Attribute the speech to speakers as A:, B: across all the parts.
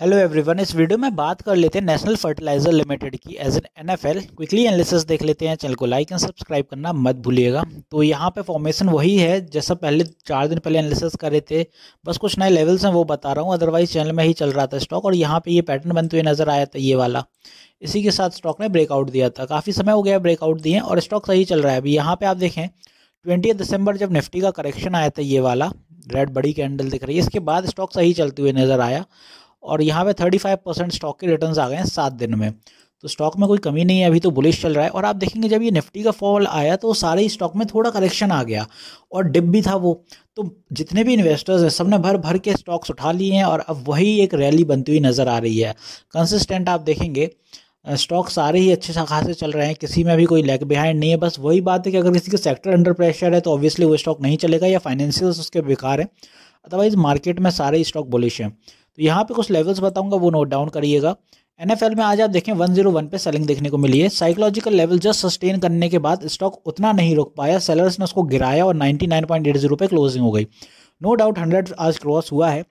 A: hello everyone इस video में बात कर लेते हैं नेशनल फर्टिलाइजर लिमिटेड की as an N F L quickly analysis देख लेते हैं चैनल को लाइक एंड सब्सक्राइब करना मत भूलिएगा तो यहाँ पे फॉर्मेशन वही है जैसा पहले चार दिन पहले एनालिसिस कर रहे थे बस कुछ नए लेवल्स हैं वो बता रहा हूँ अदरवाइज चैनल में ही चल रहा था स्टॉक और यहाँ पे ये पैटर्न बनते हुए नजर आया था ये वाला इसी के साथ स्टॉक ने ब्रेकआउट दिया था काफ़ी समय हो गया ब्रेकआउट दिए और स्टॉक सही चल रहा है अभी यहाँ पे आप देखें ट्वेंटी दिसंबर जब निफ्टी का करेक्शन आया था ये वाला रेड बड़ी कैंडल दिख रही है इसके बाद स्टॉक सही चलते हुए नज़र आया और यहाँ पे थर्टी फाइव परसेंट स्टॉक के रिटर्न आ गए हैं सात दिन में तो स्टॉक में कोई कमी नहीं है अभी तो बुलिश चल रहा है और आप देखेंगे जब ये निफ्टी का फॉल आया तो सारे ही स्टॉक में थोड़ा करेक्शन आ गया और डिप भी था वो तो जितने भी इन्वेस्टर्स हैं सबने भर भर के स्टॉक्स उठा लिए हैं और अब वही एक रैली बनती हुई नज़र आ रही है कंसिस्टेंट आप देखेंगे स्टॉक सारे ही अच्छे खासे चल रहे हैं किसी में भी कोई लैग बिहाइंड नहीं है बस वही बात है कि अगर किसी का सेक्टर अंडर प्रेशर है तो ऑब्वियसली वो स्टॉक नहीं चलेगा या फाइनेंशियल उसके बेकार हैं अदरवाइज मार्केट में सारे स्टॉक बुलिश हैं तो यहाँ पे कुछ लेवल्स बताऊंगा वो नोट डाउन करिएगा एन में आज आप देखें वन जीरो वन पे सेलिंग देखने को मिली है साइकोलॉजिकल लेवल जस्ट सस्टेन करने के बाद स्टॉक उतना नहीं रोक पाया सेलर्स ने उसको गिराया और ninety nine point eight zero पे क्लोजिंग हो गई नो डाउट हंड्रेड आज क्रॉस हुआ है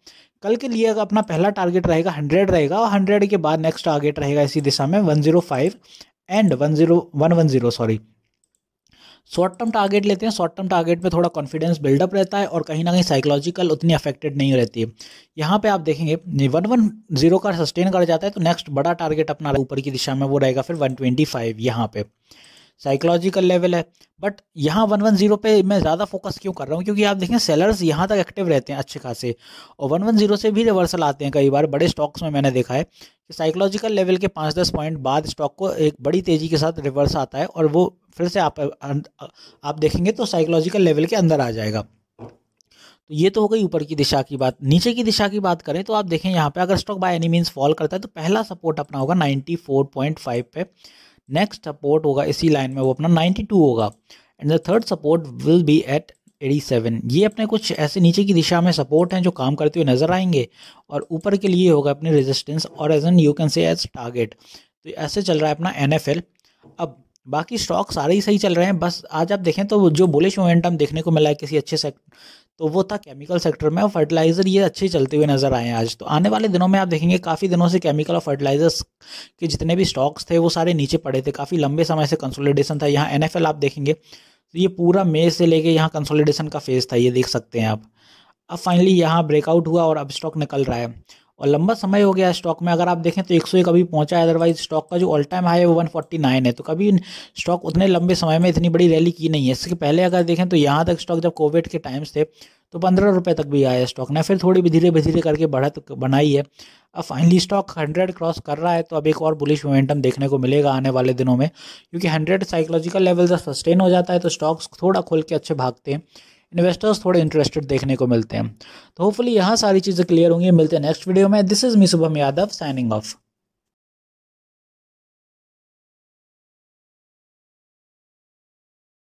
A: कल के लिए अपना पहला टारगेट रहेगा हंड्रेड रहेगा और हंड्रेड के बाद नेक्स्ट टारगेट रहेगा इसी दिशा में one zero five and one zero one one zero sorry short term target लेते हैं शॉर्ट टर्म टारगेट में थोड़ा कॉन्फिडेंस बिल्डअप रहता है और कहीं ना कहीं साइकोलॉजिकल उतनी अफेक्टेड नहीं रहती है यहाँ पे आप देखेंगे वन वन जीरो का सस्टेन कर जाता है तो नेक्स्ट बड़ा टारगेट अपना ऊपर की दिशा में वो रहेगा फिर वन ट्वेंटी फाइव यहाँ पे साइकोलॉजिकल लेवल है बट यहाँ वन वन जीरो पे मैं ज़्यादा फोकस क्यों कर रहा हूँ क्योंकि आप देखें सेलर्स यहाँ तक एक्टिव रहते हैं अच्छे खासे और वन वन जीरो से भी रिवर्सल आते हैं कई बार बड़े स्टॉक्स में मैंने देखा है कि साइकोलॉजिकल लेवल के पाँच दस पॉइंट बाद स्टॉक को एक बड़ी तेज़ी के साथ रिवर्स आता है और वो फिर से आप आप देखेंगे तो साइकोलॉजिकल लेवल के अंदर आ जाएगा तो ये तो हो गई ऊपर की दिशा की बात नीचे की दिशा की बात करें तो आप देखें यहाँ पे अगर stock by any means fall करता है तो पहला सपोर्ट अपना होगा 94.5 पे नेक्स्ट सपोर्ट होगा इसी लाइन में वो अपना 92 होगा and the third support will be at 87 ये अपने कुछ ऐसे नीचे की दिशा में सपोर्ट हैं जो काम करते हुए नजर आएंगे और ऊपर के लिए होगा अपने रेजिस्टेंस और as and you can see as target तो ऐसे चल रहा है अपना एन अब बाकी स्टॉक सारे ही सही चल रहे हैं बस आज आप देखें तो जो बुलिश मोमेंटम देखने को मिला है किसी अच्छे सेक्टर तो वो था केमिकल सेक्टर में और फर्टिलाइज़र ये अच्छे चलते हुए नज़र आए हैं आज तो आने वाले दिनों में आप देखेंगे काफ़ी दिनों से केमिकल और फर्टिलाइजर्स के जितने भी स्टॉक्स थे वो सारे नीचे पड़े थे काफ़ी लंबे समय से कंसोलिडेशन था यहाँ एन आप देखेंगे तो ये पूरा मे से लेके यहाँ कंसोलिडेशन का फेज़ था ये देख सकते हैं आप अब फाइनली यहाँ ब्रेकआउट हुआ और अब स्टॉक निकल रहा है और लंबा समय हो गया स्टॉक में अगर आप देखें तो 101 अभी पहुंचा है अदरवाइज स्टॉक का जो ऑल टाइम हाई है वो नाइन है तो कभी स्टॉक उतने लंबे समय में इतनी बड़ी रैली की नहीं है इसके पहले अगर देखें तो यहाँ तक स्टॉक जब कोविड के टाइम्स थे तो पंद्रह रुपये तक भी आया स्टॉक ने फिर थोड़ी भी धीरे धीरे करके बढ़त बनाई है अब फाइनली स्टॉक हंड्रेड क्रॉस कर रहा है तो अब एक और बुलिश मोमेंटम देखने को मिलेगा आने वाले दिनों में क्योंकि हंड्रेड साइकोलॉजिकल लेवल जब सस्टेन हो जाता है तो स्टॉक्स थोड़ा खोल के अच्छे भागते हैं इन्वेस्टर्स थोड़े इंटरेस्टेड देखने को मिलते हैं तो होपफुली यहाँ सारी चीज़ें क्लियर होंगी मिलते हैं नेक्स्ट वीडियो में this is me Shubham Yadav signing of